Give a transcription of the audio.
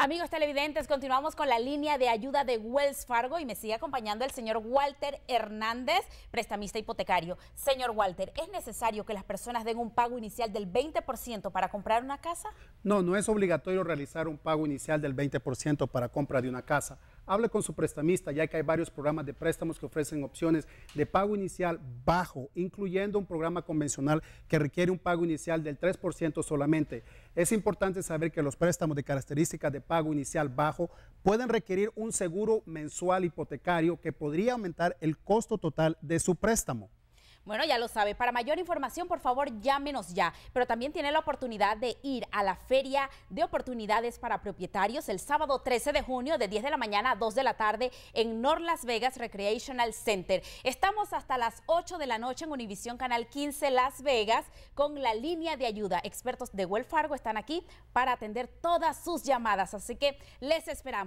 Amigos televidentes, continuamos con la línea de ayuda de Wells Fargo y me sigue acompañando el señor Walter Hernández, prestamista hipotecario. Señor Walter, ¿es necesario que las personas den un pago inicial del 20% para comprar una casa? No, no es obligatorio realizar un pago inicial del 20% para compra de una casa hable con su prestamista, ya que hay varios programas de préstamos que ofrecen opciones de pago inicial bajo, incluyendo un programa convencional que requiere un pago inicial del 3% solamente. Es importante saber que los préstamos de características de pago inicial bajo pueden requerir un seguro mensual hipotecario que podría aumentar el costo total de su préstamo. Bueno, ya lo sabe. Para mayor información, por favor, llámenos ya. Pero también tiene la oportunidad de ir a la Feria de Oportunidades para Propietarios el sábado 13 de junio de 10 de la mañana a 2 de la tarde en North Las Vegas Recreational Center. Estamos hasta las 8 de la noche en Univisión Canal 15 Las Vegas con la línea de ayuda. Expertos de Wells Fargo están aquí para atender todas sus llamadas. Así que les esperamos.